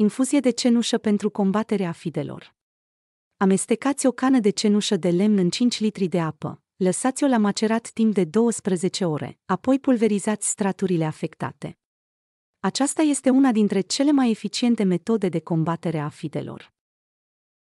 Infuzie de cenușă pentru combaterea fidelor. Amestecați o cană de cenușă de lemn în 5 litri de apă, lăsați-o la macerat timp de 12 ore, apoi pulverizați straturile afectate. Aceasta este una dintre cele mai eficiente metode de combatere a fidelor.